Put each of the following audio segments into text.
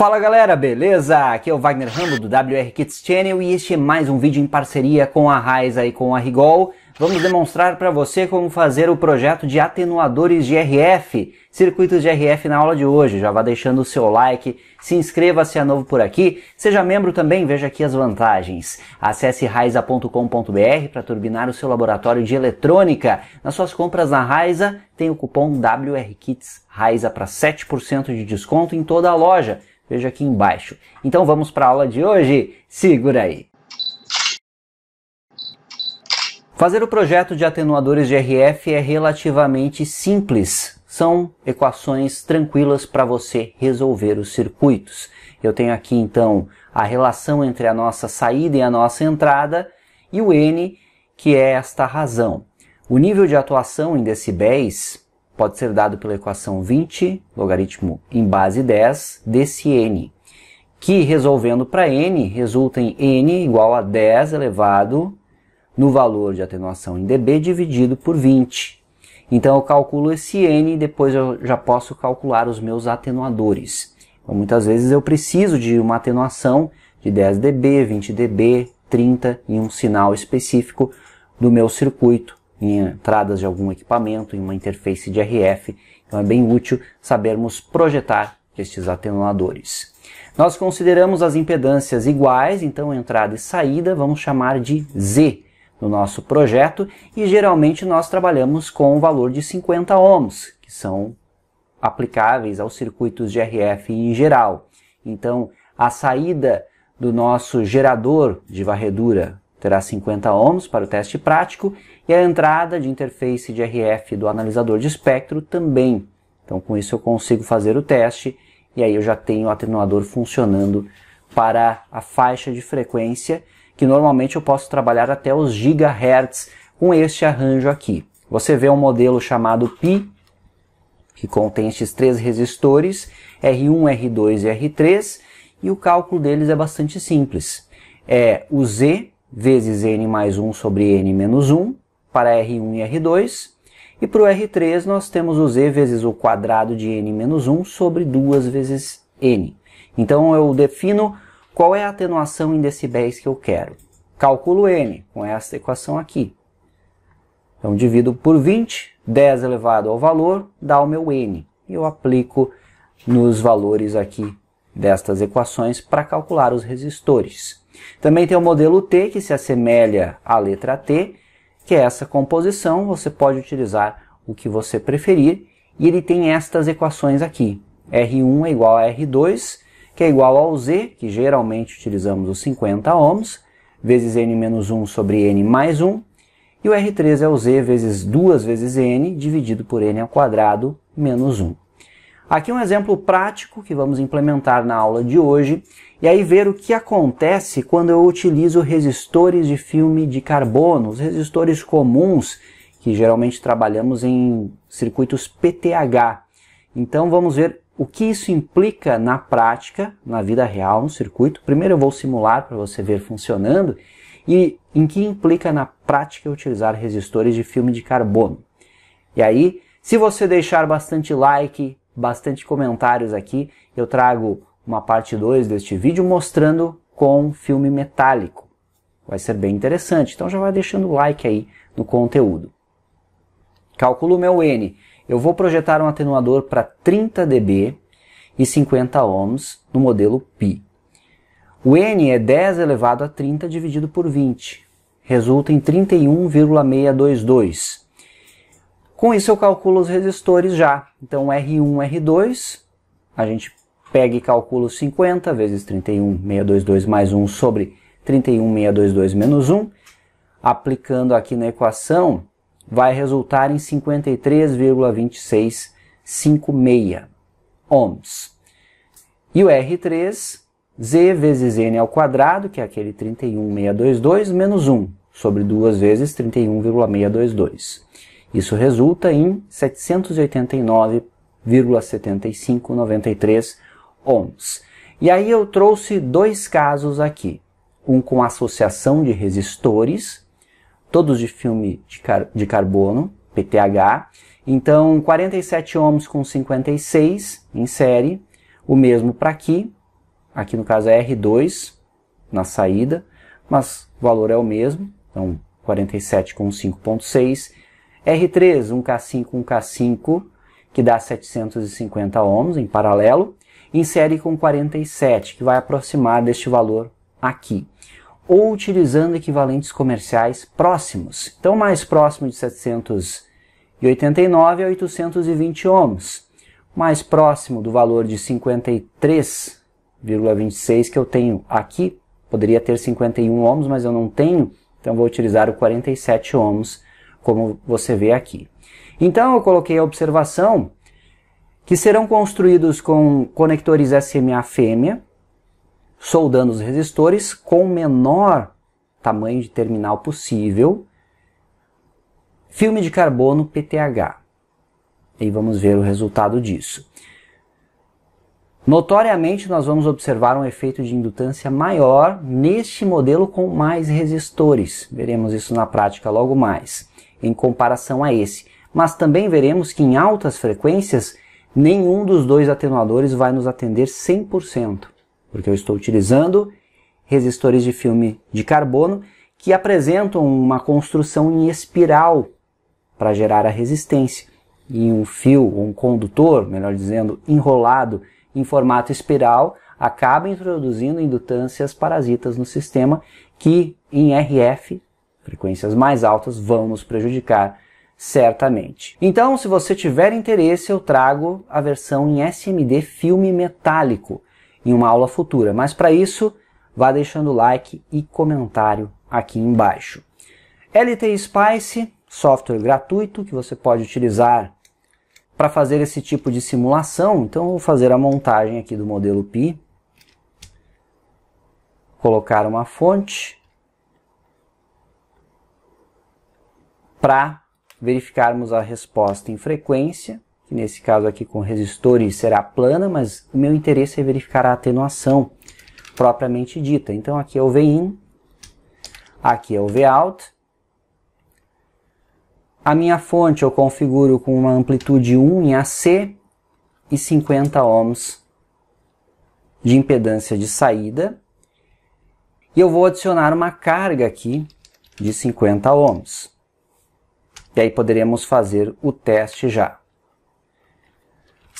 Fala galera, beleza? Aqui é o Wagner Rambo do WR Kids Channel e este é mais um vídeo em parceria com a Raiza e com a Rigol vamos demonstrar para você como fazer o projeto de atenuadores de RF, circuitos de RF na aula de hoje. Já vá deixando o seu like, se inscreva se é novo por aqui, seja membro também, veja aqui as vantagens. Acesse raiza.com.br para turbinar o seu laboratório de eletrônica. Nas suas compras na Raiza, tem o cupom WRKITS Raiza para 7% de desconto em toda a loja. Veja aqui embaixo. Então vamos para a aula de hoje. Segura aí. Fazer o projeto de atenuadores de RF é relativamente simples. São equações tranquilas para você resolver os circuitos. Eu tenho aqui então a relação entre a nossa saída e a nossa entrada e o N, que é esta razão. O nível de atuação em decibéis pode ser dado pela equação 20, logaritmo em base 10, desse N, que resolvendo para N resulta em N igual a 10 elevado no valor de atenuação em dB dividido por 20. Então eu calculo esse N e depois eu já posso calcular os meus atenuadores. Então, muitas vezes eu preciso de uma atenuação de 10 dB, 20 dB, 30 em um sinal específico do meu circuito, em entradas de algum equipamento, em uma interface de RF. Então é bem útil sabermos projetar estes atenuadores. Nós consideramos as impedâncias iguais, então entrada e saída vamos chamar de Z no nosso projeto e geralmente nós trabalhamos com o valor de 50 ohms, que são aplicáveis aos circuitos de RF em geral. Então, a saída do nosso gerador de varredura terá 50 ohms para o teste prático e a entrada de interface de RF do analisador de espectro também. Então, com isso eu consigo fazer o teste e aí eu já tenho o atenuador funcionando para a faixa de frequência que normalmente eu posso trabalhar até os gigahertz com este arranjo aqui. Você vê um modelo chamado Pi, que contém estes três resistores, R1, R2 e R3, e o cálculo deles é bastante simples. É o Z vezes N mais 1 sobre N menos 1 para R1 e R2, e para o R3 nós temos o Z vezes o quadrado de N menos 1 sobre 2 vezes N. Então eu defino qual é a atenuação em decibéis que eu quero? Calculo N com esta equação aqui. Então, divido por 20, 10 elevado ao valor dá o meu N. E eu aplico nos valores aqui destas equações para calcular os resistores. Também tem o modelo T, que se assemelha à letra T, que é essa composição. Você pode utilizar o que você preferir. E ele tem estas equações aqui. R1 é igual a R2 que é igual ao Z, que geralmente utilizamos os 50 ohms, vezes N menos 1 sobre N mais 1, e o R3 é o Z vezes 2 vezes N, dividido por N ao quadrado, menos 1. Aqui um exemplo prático que vamos implementar na aula de hoje, e aí ver o que acontece quando eu utilizo resistores de filme de carbono, os resistores comuns, que geralmente trabalhamos em circuitos PTH. Então vamos ver o que isso implica na prática, na vida real, no circuito? Primeiro eu vou simular para você ver funcionando e em que implica na prática utilizar resistores de filme de carbono. E aí, se você deixar bastante like, bastante comentários aqui, eu trago uma parte 2 deste vídeo mostrando com filme metálico. Vai ser bem interessante, então já vai deixando o like aí no conteúdo. Calculo meu N. Eu vou projetar um atenuador para 30 dB e 50 ohms no modelo π. O N é 10 elevado a 30 dividido por 20. Resulta em 31,622. Com isso eu calculo os resistores já. Então R1, R2, a gente pega e calcula os 50 vezes 31,622 mais 1 sobre 31,622 menos 1. Aplicando aqui na equação, vai resultar em 53,2656 ohms. E o R3, Z vezes N ao quadrado, que é aquele 31,622, menos 1, sobre 2 vezes 31,622. Isso resulta em 789,7593 ohms. E aí eu trouxe dois casos aqui. Um com associação de resistores, todos de filme de, car de carbono, PTH. Então, 47 ohms com 56 em série, o mesmo para aqui, aqui no caso é R2 na saída, mas o valor é o mesmo, então 47 com 5.6. R3, k 5 um 1K5, que dá 750 ohms em paralelo, em série com 47, que vai aproximar deste valor aqui ou utilizando equivalentes comerciais próximos. Então, mais próximo de 789 é 820 ohms, mais próximo do valor de 53,26 que eu tenho aqui. Poderia ter 51 ohms, mas eu não tenho, então vou utilizar o 47 ohms, como você vê aqui. Então, eu coloquei a observação que serão construídos com conectores SMA fêmea, soldando os resistores com o menor tamanho de terminal possível. Filme de carbono PTH. E vamos ver o resultado disso. Notoriamente, nós vamos observar um efeito de indutância maior neste modelo com mais resistores. Veremos isso na prática logo mais, em comparação a esse. Mas também veremos que em altas frequências, nenhum dos dois atenuadores vai nos atender 100% porque eu estou utilizando resistores de filme de carbono que apresentam uma construção em espiral para gerar a resistência. E um fio, um condutor, melhor dizendo, enrolado em formato espiral, acaba introduzindo indutâncias parasitas no sistema que em RF, frequências mais altas, vão nos prejudicar certamente. Então, se você tiver interesse, eu trago a versão em SMD filme metálico em uma aula futura. Mas para isso, vá deixando like e comentário aqui embaixo. LT Spice, software gratuito que você pode utilizar para fazer esse tipo de simulação. Então vou fazer a montagem aqui do modelo Pi. Colocar uma fonte para verificarmos a resposta em frequência que nesse caso aqui com resistores será plana, mas o meu interesse é verificar a atenuação propriamente dita. Então aqui é o Vin, aqui é o Vout. A minha fonte eu configuro com uma amplitude 1 em AC e 50 ohms de impedância de saída. E eu vou adicionar uma carga aqui de 50 ohms. E aí poderemos fazer o teste já.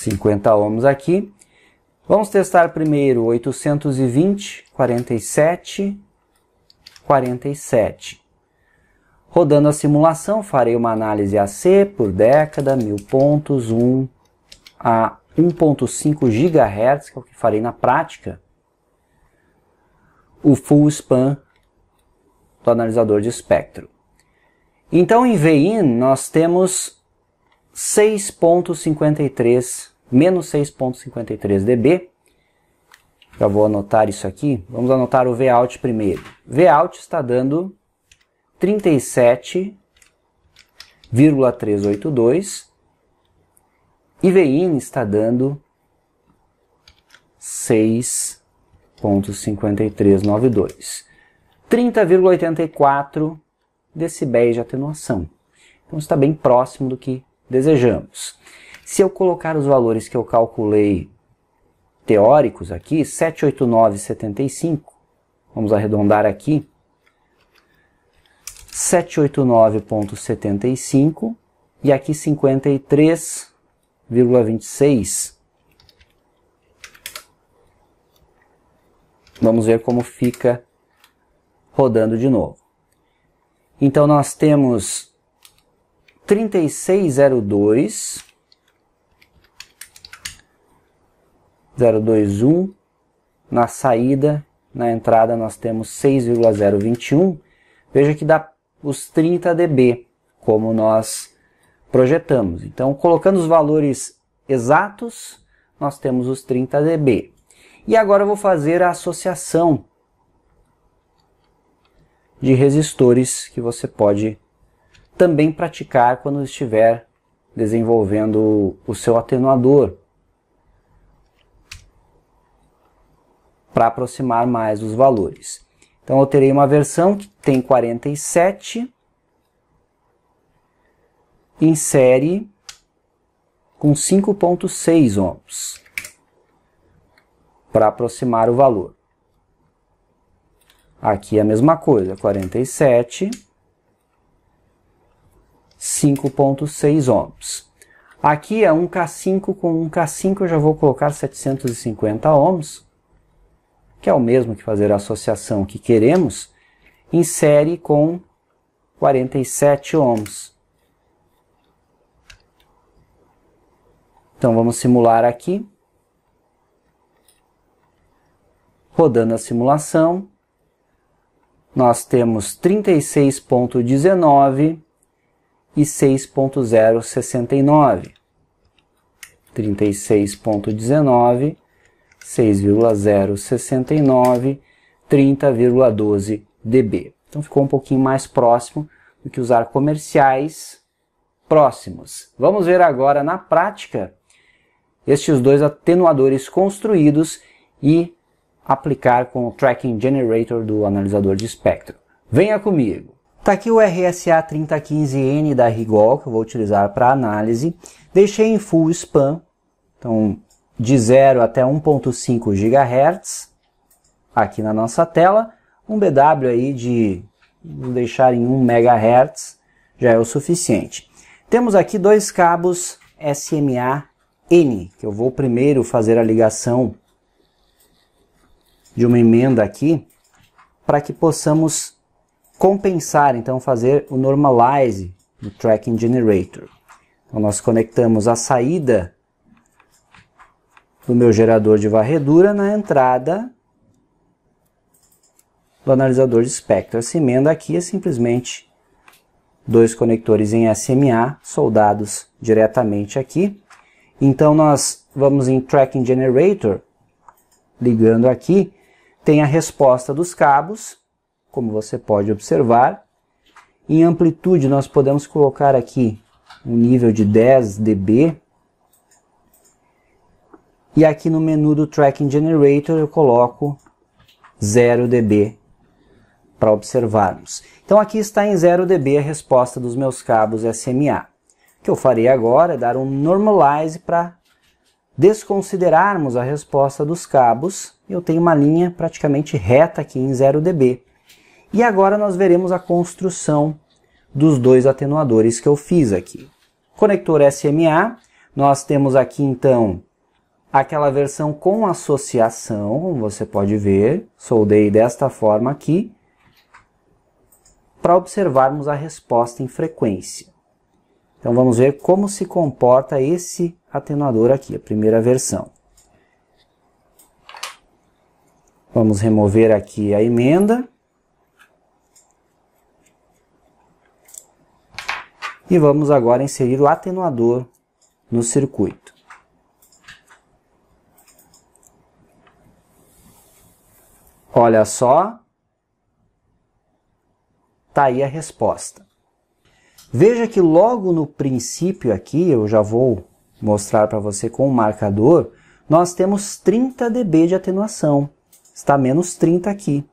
50 ohms aqui. Vamos testar primeiro 820, 47, 47. Rodando a simulação, farei uma análise AC por década, 1000 pontos, 1 a 1.5 GHz, que é o que farei na prática. O full span do analisador de espectro. Então, em VIN, nós temos 6.53 GHz menos 6,53 dB. Já vou anotar isso aqui. Vamos anotar o Vout primeiro. Vout está dando 37,382 e Vin está dando 6,5392. 30,84 decibéis de atenuação. Então está bem próximo do que desejamos. Se eu colocar os valores que eu calculei teóricos aqui, 789,75, vamos arredondar aqui, 789,75 e aqui 53,26. Vamos ver como fica rodando de novo. Então nós temos 3602 0,021. Na saída, na entrada, nós temos 6,021. Veja que dá os 30 dB, como nós projetamos. Então, colocando os valores exatos, nós temos os 30 dB. E agora eu vou fazer a associação de resistores que você pode também praticar quando estiver desenvolvendo o seu atenuador. para aproximar mais os valores. Então eu terei uma versão que tem 47, insere com 5.6 ohms para aproximar o valor. Aqui é a mesma coisa, 47, 5.6 ohms. Aqui é um K5, com um K5 eu já vou colocar 750 ohms que é o mesmo que fazer a associação que queremos, em série com 47 ohms. Então vamos simular aqui. Rodando a simulação, nós temos 36.19 e 6.069. 36.19 6,069, 30,12 dB. Então ficou um pouquinho mais próximo do que usar comerciais próximos. Vamos ver agora na prática estes dois atenuadores construídos e aplicar com o Tracking Generator do analisador de espectro. Venha comigo! Está aqui o RSA 3015N da Rigol, que eu vou utilizar para análise. Deixei em full spam, então de 0 até 1.5 GHz aqui na nossa tela. Um BW aí de deixar em 1 MHz já é o suficiente. Temos aqui dois cabos SMA N, que eu vou primeiro fazer a ligação de uma emenda aqui para que possamos compensar, então fazer o normalize do tracking generator. Então nós conectamos a saída do meu gerador de varredura na entrada do analisador de espectro. Essa emenda aqui é simplesmente dois conectores em SMA soldados diretamente aqui. Então nós vamos em Tracking Generator, ligando aqui, tem a resposta dos cabos, como você pode observar. Em amplitude nós podemos colocar aqui um nível de 10 dB, e aqui no menu do Tracking Generator eu coloco 0 dB para observarmos. Então aqui está em 0 dB a resposta dos meus cabos SMA. O que eu farei agora é dar um normalize para desconsiderarmos a resposta dos cabos. Eu tenho uma linha praticamente reta aqui em 0 dB. E agora nós veremos a construção dos dois atenuadores que eu fiz aqui. Conector SMA, nós temos aqui então Aquela versão com associação, você pode ver, soldei desta forma aqui, para observarmos a resposta em frequência. Então vamos ver como se comporta esse atenuador aqui, a primeira versão. Vamos remover aqui a emenda. E vamos agora inserir o atenuador no circuito. Olha só, tá aí a resposta. Veja que logo no princípio aqui, eu já vou mostrar para você com o marcador, nós temos 30 dB de atenuação. Está menos 30 aqui.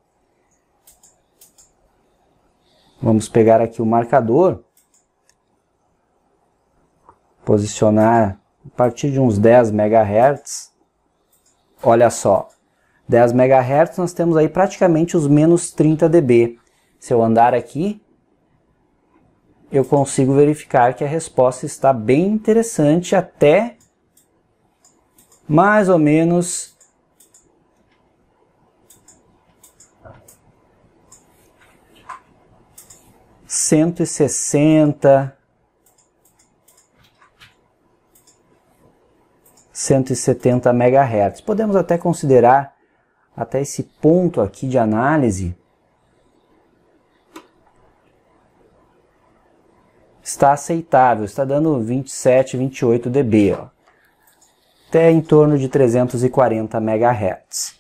Vamos pegar aqui o marcador, posicionar a partir de uns 10 MHz. Olha só, 10 MHz, nós temos aí praticamente os menos 30 dB. Se eu andar aqui, eu consigo verificar que a resposta está bem interessante até mais ou menos cento e sessenta, cento e setenta megahertz. Podemos até considerar até esse ponto aqui de análise está aceitável, está dando 27, 28 dB, ó, até em torno de 340 MHz.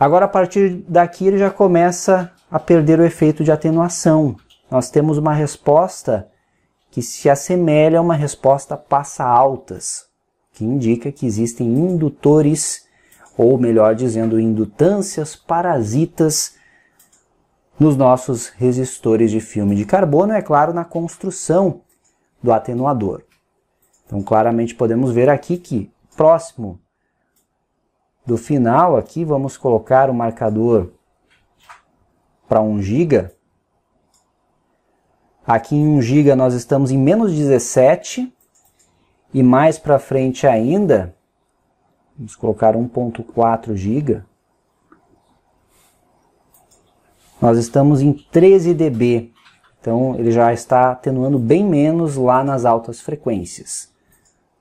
Agora a partir daqui ele já começa a perder o efeito de atenuação. Nós temos uma resposta que se assemelha a uma resposta passa altas, que indica que existem indutores ou melhor dizendo, indutâncias parasitas nos nossos resistores de filme de carbono, é claro, na construção do atenuador. Então, claramente podemos ver aqui que próximo do final aqui, vamos colocar o marcador para 1 GB. Aqui em 1 GB nós estamos em menos 17 e mais para frente ainda, Vamos colocar 1.4 GB. Nós estamos em 13 dB. Então ele já está atenuando bem menos lá nas altas frequências.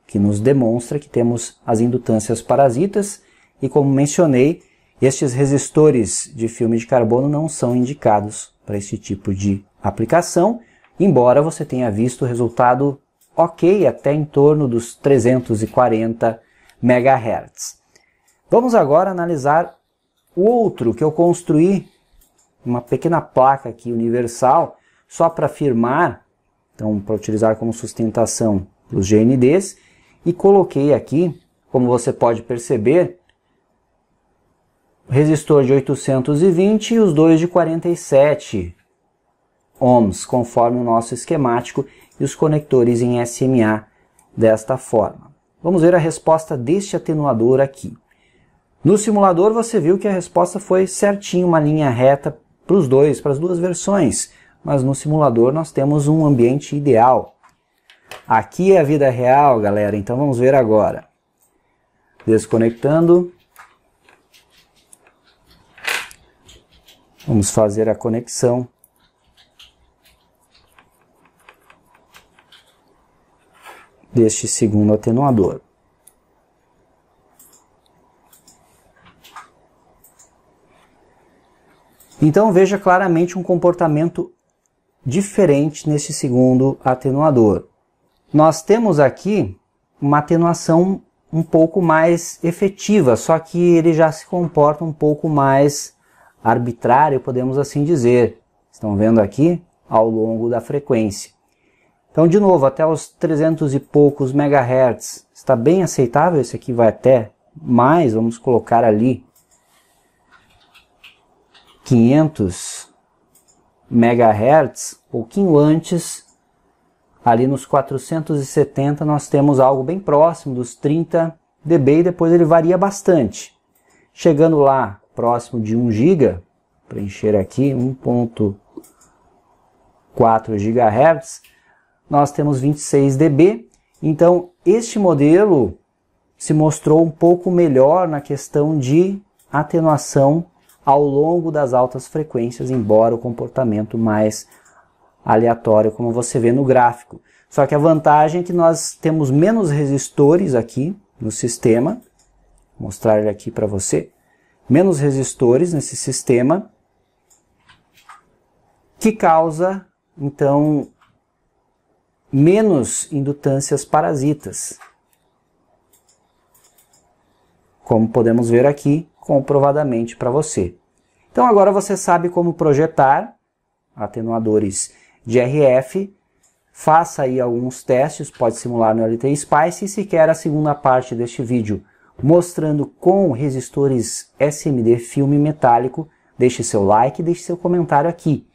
Que nos demonstra que temos as indutâncias parasitas. E como mencionei, estes resistores de filme de carbono não são indicados para esse tipo de aplicação, embora você tenha visto o resultado ok, até em torno dos 340 Megahertz. Vamos agora analisar o outro que eu construí, uma pequena placa aqui universal, só para firmar, então para utilizar como sustentação os GNDs, e coloquei aqui, como você pode perceber, resistor de 820 e os dois de 47 ohms, conforme o nosso esquemático, e os conectores em SMA desta forma. Vamos ver a resposta deste atenuador aqui. No simulador você viu que a resposta foi certinho, uma linha reta para os dois, para as duas versões, mas no simulador nós temos um ambiente ideal. Aqui é a vida real, galera, então vamos ver agora. Desconectando. Vamos fazer a conexão. deste segundo atenuador. Então veja claramente um comportamento diferente neste segundo atenuador. Nós temos aqui uma atenuação um pouco mais efetiva, só que ele já se comporta um pouco mais arbitrário, podemos assim dizer. Estão vendo aqui ao longo da frequência. Então, de novo, até os 300 e poucos megahertz está bem aceitável. Esse aqui vai até mais, vamos colocar ali 500 megahertz, pouquinho antes, ali nos 470 nós temos algo bem próximo dos 30 dB e depois ele varia bastante. Chegando lá próximo de 1 GB, preencher aqui 1.4 GHz, nós temos 26 dB. Então, este modelo se mostrou um pouco melhor na questão de atenuação ao longo das altas frequências, embora o comportamento mais aleatório, como você vê no gráfico. Só que a vantagem é que nós temos menos resistores aqui no sistema. Vou mostrar ele aqui para você. Menos resistores nesse sistema, que causa, então, menos indutâncias parasitas. Como podemos ver aqui, comprovadamente para você. Então agora você sabe como projetar atenuadores de RF. Faça aí alguns testes, pode simular no LT Spice e se quer a segunda parte deste vídeo mostrando com resistores SMD filme metálico, deixe seu like e deixe seu comentário aqui.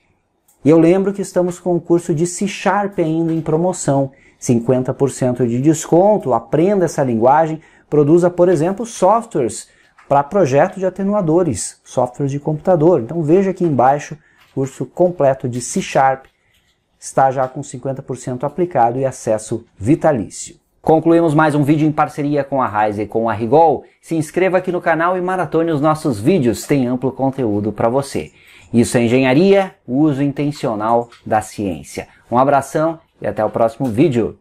E eu lembro que estamos com o curso de C Sharp ainda em promoção. 50% de desconto, aprenda essa linguagem, produza, por exemplo, softwares para projeto de atenuadores, softwares de computador. Então veja aqui embaixo, curso completo de C Sharp, está já com 50% aplicado e acesso vitalício. Concluímos mais um vídeo em parceria com a Rise e com a Rigol. Se inscreva aqui no canal e maratone os nossos vídeos, tem amplo conteúdo para você. Isso é engenharia, uso intencional da ciência. Um abração e até o próximo vídeo.